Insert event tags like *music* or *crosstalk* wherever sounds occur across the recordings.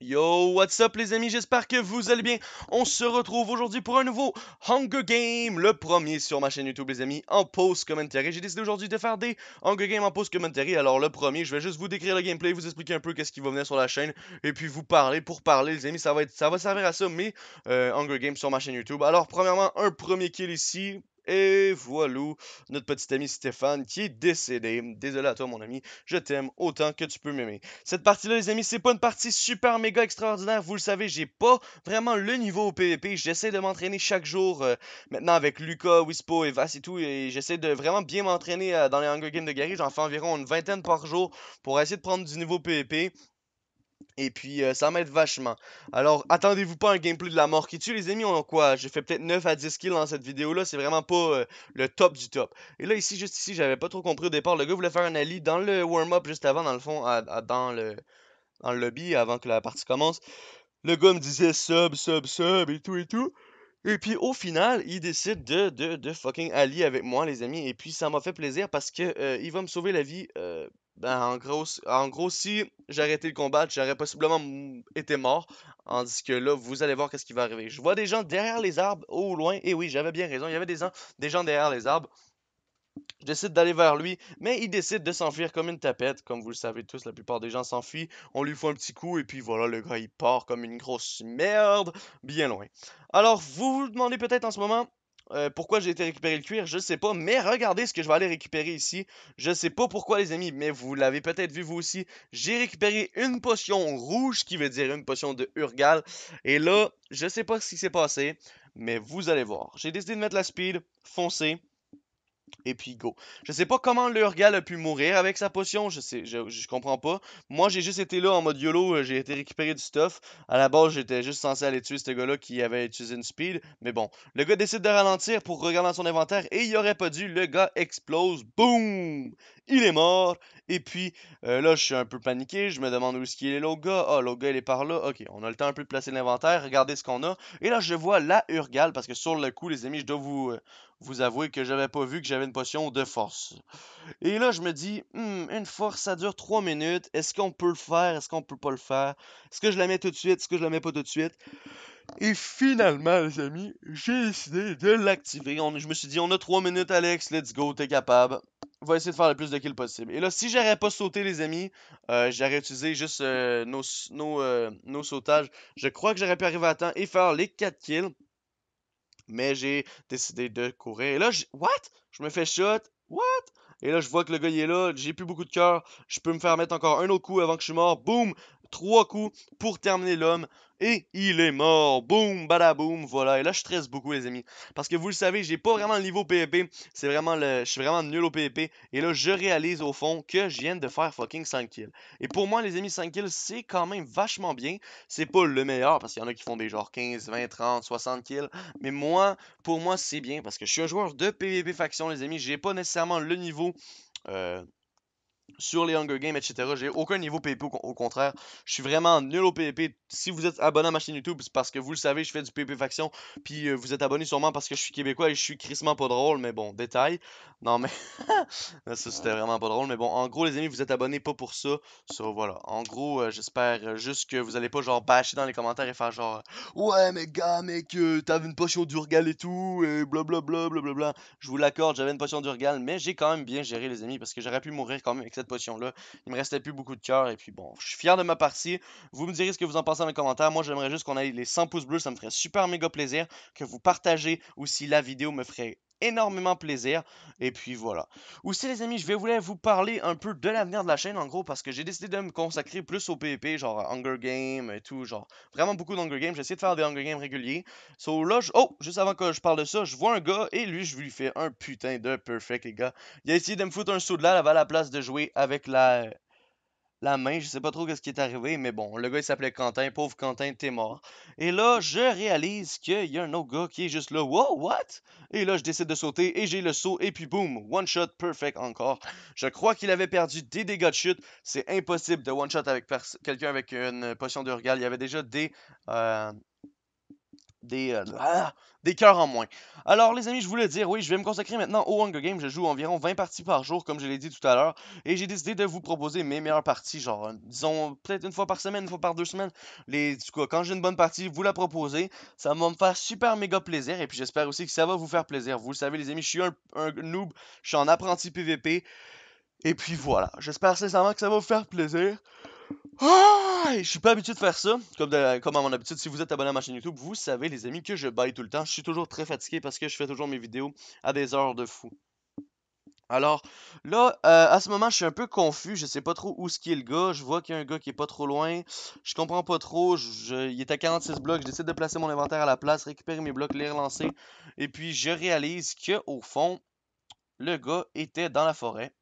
Yo, what's up les amis, j'espère que vous allez bien. On se retrouve aujourd'hui pour un nouveau Hunger Game, le premier sur ma chaîne YouTube les amis, en pause commentary. J'ai décidé aujourd'hui de faire des Hunger Game en pause commentary. Alors le premier, je vais juste vous décrire le gameplay, vous expliquer un peu qu'est-ce qui va venir sur la chaîne et puis vous parler pour parler les amis, ça va être ça va servir à ça mais euh, Hunger Game sur ma chaîne YouTube. Alors premièrement, un premier kill ici, et voilà notre petit ami Stéphane qui est décédé. Désolé à toi mon ami, je t'aime autant que tu peux m'aimer. Cette partie-là les amis, c'est pas une partie super méga extraordinaire, vous le savez, j'ai pas vraiment le niveau PVP. E j'essaie de m'entraîner chaque jour euh, maintenant avec Lucas, Wispo et Vas et tout et j'essaie de vraiment bien m'entraîner euh, dans les Hunger Games de Gary. J'en fais environ une vingtaine par jour pour essayer de prendre du niveau PVP. E et puis, euh, ça m'aide vachement. Alors, attendez-vous pas un gameplay de la mort qui tue, les amis. On a quoi J'ai fait peut-être 9 à 10 kills dans cette vidéo-là. C'est vraiment pas euh, le top du top. Et là, ici, juste ici, j'avais pas trop compris au départ. Le gars voulait faire un ali dans le warm-up juste avant, dans le fond, dans, le, dans le lobby, avant que la partie commence. Le gars me disait sub, sub, sub et tout et tout. Et puis au final, il décide de, de, de fucking allier avec moi, les amis. Et puis ça m'a fait plaisir parce que euh, il va me sauver la vie ben, en gros, en gros si j'arrêtais le combat, j'aurais possiblement été mort. Tandis que là, vous allez voir qu'est-ce qui va arriver. Je vois des gens derrière les arbres, au loin. Et eh oui, j'avais bien raison, il y avait des gens, des gens derrière les arbres. Je décide d'aller vers lui, mais il décide de s'enfuir comme une tapette. Comme vous le savez tous, la plupart des gens s'enfuient. On lui fait un petit coup et puis voilà, le gars il part comme une grosse merde, bien loin. Alors, vous vous demandez peut-être en ce moment, euh, pourquoi j'ai été récupérer le cuir, je sais pas, mais regardez ce que je vais aller récupérer ici. Je sais pas pourquoi les amis, mais vous l'avez peut-être vu vous aussi. J'ai récupéré une potion rouge, qui veut dire une potion de Urgal. Et là, je sais pas ce qui s'est passé, mais vous allez voir. J'ai décidé de mettre la speed, foncer. Et puis go. Je sais pas comment l'Urgal a pu mourir avec sa potion, je sais, je, comprends pas. Moi j'ai juste été là en mode YOLO, euh, j'ai été récupérer du stuff. À la base j'étais juste censé aller tuer ce gars-là qui avait utilisé une speed. Mais bon, le gars décide de ralentir pour regarder son inventaire et il aurait pas dû, le gars explose, boum! Il est mort et puis euh, là, je suis un peu paniqué, je me demande où est-ce qu'il est l'autre gars. Ah, l'autre gars, il est par là. Ok, on a le temps un peu de placer l'inventaire, regardez ce qu'on a. Et là, je vois la urgal parce que sur le coup, les amis, je dois vous, euh, vous avouer que j'avais pas vu que j'avais une potion de force. Et là, je me dis, hmm, une force, ça dure 3 minutes. Est-ce qu'on peut le faire? Est-ce qu'on peut pas le faire? Est-ce que je la mets tout de suite? Est-ce que je la mets pas tout de suite? Et finalement, les amis, j'ai décidé de l'activer. Je me suis dit, on a 3 minutes, Alex, let's go, t'es capable va essayer de faire le plus de kills possible. Et là, si j'aurais pas sauté, les amis, euh, j'aurais utilisé juste euh, nos, euh, nos, sautages. Je crois que j'aurais pu arriver à temps et faire les 4 kills. Mais j'ai décidé de courir. Et là, je... What? Je me fais shot. What? Et là, je vois que le gars, il est là. J'ai plus beaucoup de cœur. Je peux me faire mettre encore un autre coup avant que je suis mort. Boum! Trois coups pour terminer l'homme. Et il est mort. Boum, badaboum, voilà. Et là, je stresse beaucoup, les amis. Parce que vous le savez, j'ai pas vraiment le niveau PvP. E c'est vraiment le... Je suis vraiment nul au PvP. E Et là, je réalise au fond que je viens de faire fucking 5 kills. Et pour moi, les amis, 5 kills, c'est quand même vachement bien. C'est pas le meilleur, parce qu'il y en a qui font des genres 15, 20, 30, 60 kills. Mais moi, pour moi, c'est bien. Parce que je suis un joueur de PvP e faction, les amis. J'ai pas nécessairement le niveau... Euh sur les Hunger Games, etc. J'ai aucun niveau PvP, au, contraire. Je suis vraiment nul au PvP. Si vous êtes abonné à ma chaîne YouTube, c'est parce que vous le savez, je fais du PvP faction. Puis euh, vous êtes abonné sûrement parce que je suis québécois et je suis crissement pas drôle, mais bon, détail. Non, mais *laughs* ça c'était vraiment pas drôle. Mais bon, en gros, les amis, vous êtes abonné pas pour ça. Ça, voilà. En gros, euh, j'espère euh, juste que vous allez pas genre bâcher dans les commentaires et faire genre Ouais, mais gars, mec, tu t'avais une potion d'urgal et tout, et blablabla, blablabla. Je vous l'accorde, j'avais une potion d'urgal, mais j'ai quand même bien géré, les amis, parce que j'aurais pu mourir quand même, etc potion-là. Il me restait plus beaucoup de cœur. Et puis bon, je suis fier de ma partie. Vous me direz ce que vous en pensez dans les commentaires. Moi, j'aimerais juste qu'on aille les 100 pouces bleus. Ça me ferait super méga plaisir. Que vous partagez aussi la vidéo me ferait énormément plaisir. Et puis voilà. Aussi les amis, je vais voulais vous parler un peu de l'avenir de la chaîne en gros parce que j'ai décidé de me consacrer plus au PvP, genre Hunger Game et tout, genre vraiment beaucoup d'Hunger Games. J'essaie de faire des Hunger Games réguliers. So là, oh, juste avant que je parle de ça, je vois un gars et lui, je lui fais un putain de perfect les gars. Il a essayé de me foutre un saut de là, là à la place de jouer avec la la main. Je sais pas trop ce qui est arrivé, mais bon, le gars il s'appelait Quentin. Pauvre Quentin, t'es mort. Et là, je réalise qu'il y a un autre gars qui est juste là. Wow, what? Et là, je décide de sauter et j'ai le saut. Et puis boom one shot, perfect encore. Je crois qu'il avait perdu des dégâts de chute. C'est impossible de one shot avec quelqu'un avec une potion de regal Il y avait déjà des. Euh, des, euh, ah, des cœurs en moins. Alors, les amis, je voulais dire, oui, je vais me consacrer maintenant au Hunger Games. Je joue environ 20 parties par jour, comme je l'ai dit tout à l'heure. Et j'ai décidé de vous proposer mes meilleures parties, genre, euh, disons, peut-être une fois par semaine, une fois par deux semaines. Les, du coup, quand j'ai une bonne partie, vous la proposez. Ça va me faire super méga plaisir. Et puis, j'espère aussi que ça va vous faire plaisir. Vous le savez, les amis, je suis un, un noob. Je suis en apprenti PVP. Et puis voilà. J'espère sincèrement que ça va vous faire plaisir. Ah, je suis pas habitué de faire ça, comme, à mon habitude. Si vous êtes abonné à ma chaîne YouTube, vous savez, les amis, que je baille tout le temps. Je suis toujours très fatigué parce que je fais toujours mes vidéos à des heures de fou. Alors, là, euh, à ce moment, je suis un peu confus. Je sais pas trop où ce qui est le gars. Je vois qu'il y a un gars qui est pas trop loin. Je comprends pas trop. il est à 46 blocs. Je décide de placer mon inventaire à la place, récupérer mes blocs, les relancer. Et puis, je réalise que au fond, le gars était dans la forêt.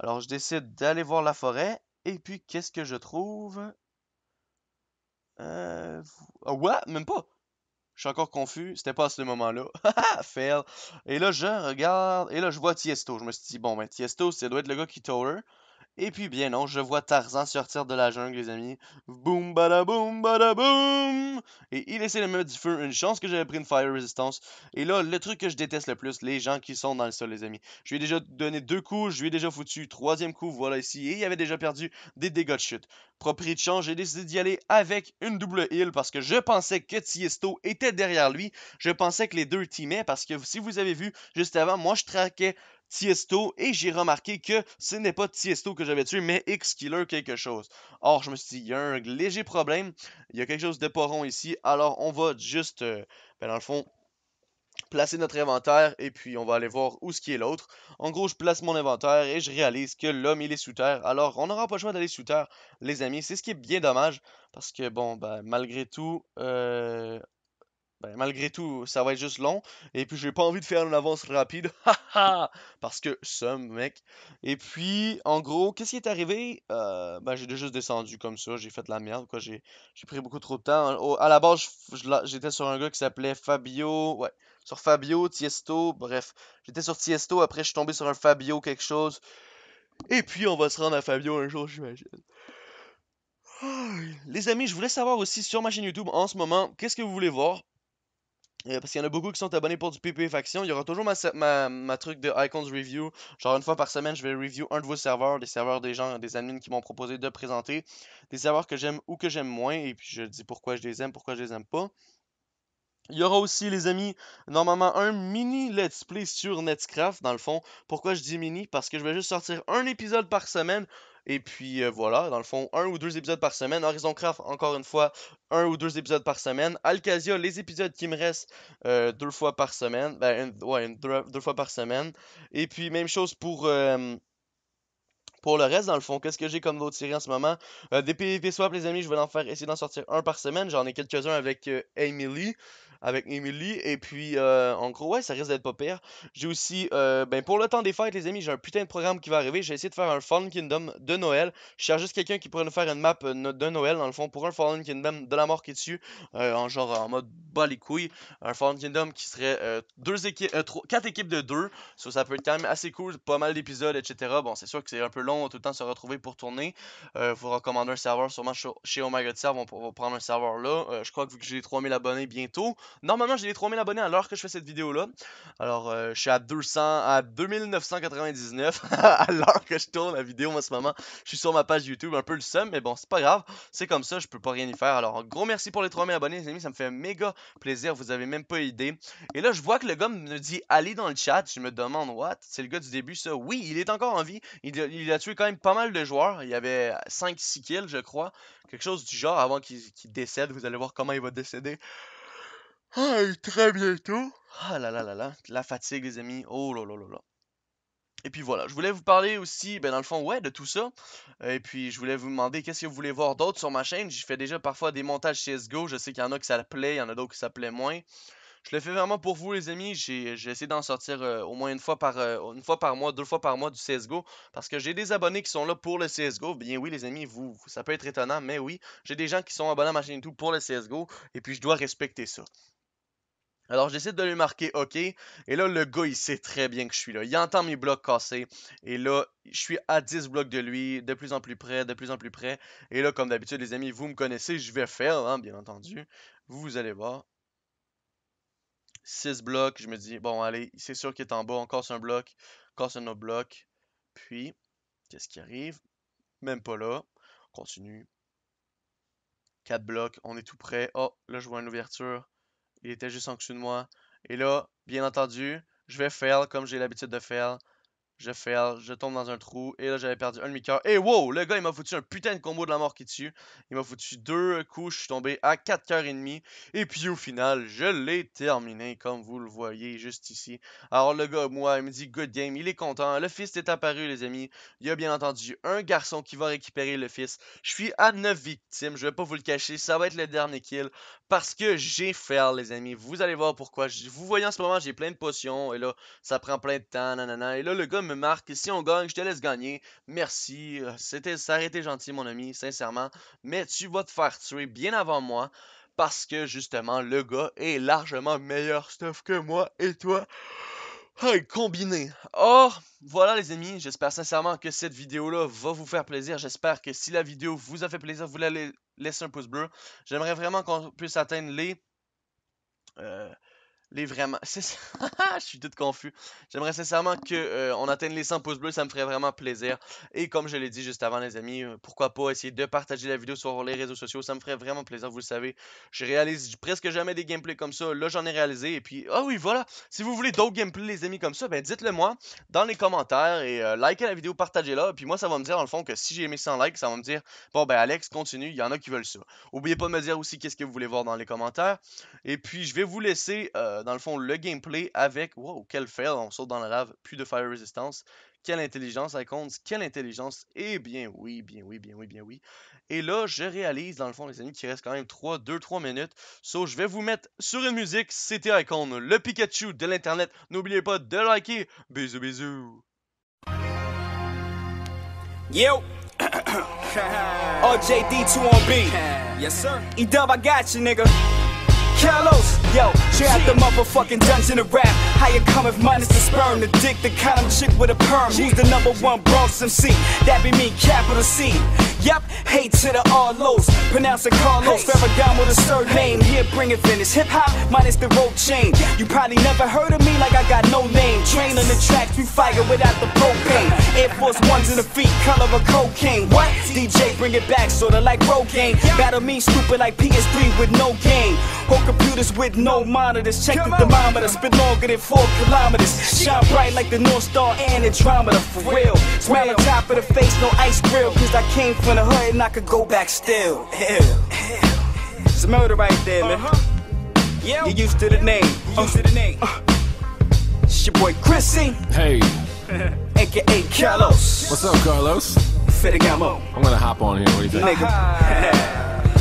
Alors, je décide d'aller voir la forêt. Et puis, qu'est-ce que je trouve? Euh... Ah, ouais, même pas. Je suis encore confus. C'était pas à ce moment-là. *laughs* Fail. Et là, je regarde. Et là, je vois Tiesto. Je me suis dit, bon, ben, Tiesto, ça doit être le gars qui tower. Et puis bien non, je vois Tarzan sortir de la jungle, les amis. Boum, bada boum, bada boum! Et il essaie de me mettre du feu. Une chance que j'avais pris une fire resistance. Et là, le truc que je déteste le plus, les gens qui sont dans le sol, les amis. Je lui ai déjà donné deux coups, je lui ai déjà foutu troisième coup, voilà ici. Et il avait déjà perdu des dégâts de chute. Propri de change j'ai décidé d'y aller avec une double heal parce que je pensais que Tiesto était derrière lui. Je pensais que les deux teamaient parce que si vous avez vu, juste avant, moi je traquais Tiesto et j'ai remarqué que ce n'est pas Tiesto que j'avais tué, mais X Killer quelque chose. Or, je me suis dit, il y a un léger problème, il y a quelque chose de pas rond ici, alors on va juste, euh, ben dans le fond, placer notre inventaire et puis on va aller voir où ce qui est l'autre. En gros, je place mon inventaire et je réalise que l'homme il est sous terre. Alors, on n'aura pas le choix d'aller sous terre, les amis. C'est ce qui est bien dommage parce que bon, ben, malgré tout, euh, ben, malgré tout, ça va être juste long. Et puis, j'ai pas envie de faire une avance rapide. *laughs* Parce que, somme, mec. Et puis, en gros, qu'est-ce qui est arrivé? Euh, ben, j'ai juste descendu comme ça. J'ai fait de la merde, quoi. J'ai pris beaucoup trop de temps. Hein, à la base, j'étais sur un gars qui s'appelait Fabio. Ouais. Sur Fabio, Tiesto. Bref. J'étais sur Tiesto. Après, je suis tombé sur un Fabio quelque chose. Et puis, on va se rendre à Fabio un jour, j'imagine. Ah, les amis, je voulais savoir aussi sur ma chaîne YouTube en ce moment, qu'est-ce que vous voulez voir euh, parce qu'il y en a beaucoup qui sont abonnés pour du PPFaction, Faction. Il y aura toujours ma, ma, ma, truc de Icons Review. Genre une fois par semaine, je vais review un de vos serveurs, des serveurs des gens, des admins qui m'ont proposé de présenter. Des serveurs que j'aime ou que j'aime moins. Et puis je dis pourquoi je les aime, pourquoi je les aime pas. Il y aura aussi, les amis, normalement un mini let's play sur Netscraft, dans le fond. Pourquoi je dis mini Parce que je vais juste sortir un épisode par semaine et puis euh, voilà, dans le fond, un ou deux épisodes par semaine. Horizon Craft, encore une fois, un ou deux épisodes par semaine. Alcasia, les épisodes qui me restent euh, deux fois par semaine. Ben, ouais, deux, fois par semaine. Et puis, même chose pour. Euh, pour le reste, dans le fond, qu'est-ce que j'ai comme d'autres séries en ce moment Des PvP Swap, les amis, je vais en faire essayer d'en sortir un par semaine. J'en ai quelques-uns avec Emily avec Emily. Et puis, euh, en gros, ouais, ça risque d'être pas pire. J'ai aussi, euh, ben, pour le temps des fêtes, les amis, j'ai un putain de programme qui va arriver. J'ai essayé de faire un Fallen Kingdom de Noël. Je cherche juste quelqu'un qui pourrait nous faire une map euh, de Noël, dans le fond, pour un Fallen Kingdom de la mort qui est dessus, en genre en mode bas les couilles. Un Fallen Kingdom qui serait deux équipes, trois, quatre équipes de deux. ça peut être quand même assez cool, pas mal d'épisodes, etc. Bon, c'est sûr que c'est un peu long, tout le temps se retrouver pour tourner. vous vous recommander un serveur, sûrement chez Omega Serve, on, va prendre un serveur là. je crois que vu que j'ai 3000 abonnés bientôt, Normalement, j'ai les 3000 abonnés à l'heure que je fais cette vidéo-là. Alors, euh, je suis à 200, à 2999 *laughs* à l'heure que je tourne la vidéo en ce moment. Je suis sur ma page YouTube, un peu le seum, mais bon, c'est pas grave. C'est comme ça, je peux pas rien y faire. Alors, gros merci pour les 3000 abonnés, les amis. Ça me fait méga plaisir. Vous avez même pas idée. Et là, je vois que le gars me dit allez dans le chat. Je me demande, what C'est le gars du début, ça Oui, il est encore en vie. Il, a tué quand même pas mal de joueurs. Il y avait 5-6 kills, je crois. Quelque chose du genre avant qu'il décède. Vous allez voir comment il va décéder. Ah, très bientôt. Ah là là là là, la fatigue les amis. Oh là là là là. Et puis voilà, je voulais vous parler aussi, ben dans le fond, ouais, de tout ça. Et puis je voulais vous demander qu'est-ce que vous voulez voir d'autre sur ma chaîne. J'y fais déjà parfois des montages CSGO. Je sais qu'il y en a qui ça plaît, il y en a d'autres qui ça plaît moins. Je le fais vraiment pour vous les amis. J'ai essayé d'en sortir euh, au moins une fois, par, euh, une fois par mois, deux fois par mois du CSGO. Parce que j'ai des abonnés qui sont là pour le CSGO. Bien oui les amis, vous, ça peut être étonnant, mais oui. J'ai des gens qui sont abonnés à ma chaîne et tout pour le CSGO. Et puis je dois respecter ça. Alors, j'essaie de lui marquer OK. Et là, le gars, il sait très bien que je suis là. Il entend mes blocs cassés. Et là, je suis à 10 blocs de lui, de plus en plus près, de plus en plus près. Et là, comme d'habitude, les amis, vous me connaissez, je vais faire, hein, bien entendu. Vous, allez voir. 6 blocs, je me dis, bon, allez, c'est sûr qu'il est en bas. On casse un bloc, casse un autre bloc. Puis, qu'est-ce qui arrive? Même pas là. On continue. 4 blocs, on est tout près. Oh, là, je vois une ouverture. Il était juste en dessous de moi. Et là, bien entendu, je vais fail comme j'ai l'habitude de faire. Je fail, je tombe dans un trou. Et là, j'avais perdu un demi-cœur. Et wow, le gars, il m'a foutu un putain de combo de la mort qui tue. Il m'a foutu deux coups. Je suis tombé à 4 cœurs et demi. Et puis, au final, je l'ai terminé, comme vous le voyez juste ici. Alors, le gars, moi, il me dit good game. Il est content. Le fils est apparu, les amis. Il y a bien entendu un garçon qui va récupérer le fils. Je suis à 9 victimes. Je vais pas vous le cacher. Ça va être le dernier kill parce que j'ai fail, les amis. Vous allez voir pourquoi. Vous voyez en ce moment, j'ai plein de potions. Et là, ça prend plein de temps. Et là, le gars me marque. Si on gagne, je te laisse gagner. Merci. Euh, c'était, ça a été gentil, mon ami, sincèrement. Mais tu vas te faire tuer bien avant moi. Parce que justement, le gars est largement meilleur stuff que moi et toi. Hey, ah, combiné. Or, oh, voilà les amis, j'espère sincèrement que cette vidéo-là va vous faire plaisir. J'espère que si la vidéo vous a fait plaisir, vous allez laisser un pouce bleu. J'aimerais vraiment qu'on puisse atteindre les... Euh, les vraiment. *laughs* je suis tout confus. J'aimerais sincèrement que euh, on atteigne les 100 pouces bleus, ça me ferait vraiment plaisir. Et comme je l'ai dit juste avant, les amis, euh, pourquoi pas essayer de partager la vidéo sur les réseaux sociaux, ça me ferait vraiment plaisir, vous le savez. Je réalise presque jamais des gameplays comme ça. Là, j'en ai réalisé. Et puis, ah oui, voilà. Si vous voulez d'autres gameplays, les amis, comme ça, ben dites-le moi dans les commentaires et euh, likez la vidéo, partagez-la. Et Puis moi, ça va me dire dans le fond que si j'ai aimé 100 likes, ça va me dire bon ben Alex, continue. Il y en a qui veulent ça. Oubliez pas de me dire aussi qu'est-ce que vous voulez voir dans les commentaires. Et puis, je vais vous laisser. Euh, dans le fond, le gameplay avec Wow, quel fail, on saute dans la lave, plus de fire resistance. Quelle intelligence, Icons, quelle intelligence. Eh bien oui, bien oui, bien oui, bien oui. Et là, je réalise, dans le fond, les amis, qu'il reste quand même 3, 2-3 minutes. So, je vais vous mettre sur une musique. C'était Icons, le Pikachu de l'Internet. N'oubliez pas de liker. Bisous, bisous. Yo! *coughs* B. Yes, sir. E-Dub, I got you, nigga. Carlos, yo, had the motherfucking dungeon of rap. How come cometh minus the sperm, the dick, the condom chick with a perm. Who's the number one Bronx MC? That be me, capital C. Yep, hate to the Rlos, pronounce it Carlos with a surname. Here, bring it finish. Hip hop minus the road chain. You probably never heard of me like I got no name. Train on the track, you fire without the propane. Air Force Ones in the feet, color of cocaine. What? DJ, bring it back, sorta like Rogaine. Battle me stupid like PS3 with no game. Whole computers with no monitors. Check Come the thermometer, spit longer than four kilometers. Shine bright like the North Star and Andromeda, for real. Smile on top of the face, no ice grill, cause I came from from the hood and I could go back still. Ew. It's a murder right there, man. Uh -huh. Yeah. You used to the name. Uh. used to the name. Uh, it's your boy Chrissy. Hey. AKA *laughs* Carlos. What's up, Carlos? Fettigamo. I'm gonna hop on here. What do you think? Nigga.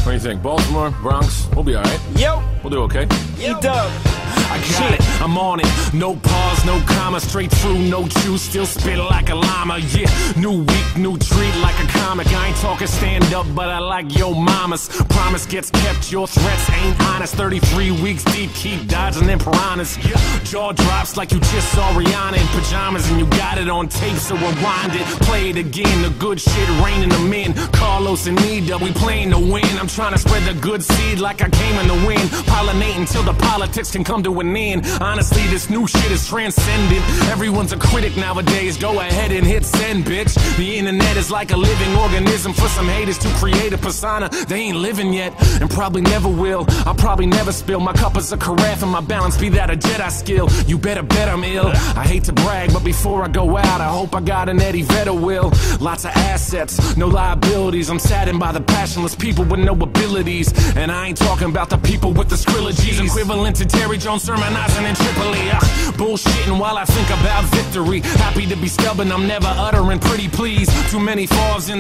what do you think? Baltimore, Bronx, we'll be alright. Yep. We'll do okay. Yep. E-Dub. I got it. I'm on it. No pause, no comma, straight through, no chew. Still spit like a llama. Yeah, new week, new treat, like a comic. I ain't talking stand up, but I like yo mamas. Promise gets kept, your threats ain't honest. 33 weeks deep, keep dodging them piranhas. Yeah. Jaw drops like you just saw Rihanna in pajamas, and you got it on tape, so rewind it. Play it again. The good shit raining the men. Carlos and Nida, we playing to win. I'm trying to spread the good seed like I came in the wind. Pollinating till the politics can come to an Honestly, this new shit is transcendent. Everyone's a critic nowadays. Go ahead and hit send, bitch. The internet is like a living organism for some haters to create a persona. They ain't living yet and probably never will. I'll probably never spill. My cup is a carafe and my balance be that a Jedi skill. You better bet I'm ill. I hate to brag, but before I go out, I hope I got an Eddie Vedder will. Lots of assets, no liabilities. I'm saddened by the passionless people with no abilities. And I ain't talking about the people with the scrilogies equivalent to Terry Jones' sermon sermonizing in Tripoli. Uh, bullshitting while I think about victory. Happy to be stubborn, I'm never uttering pretty please. Too many falls in the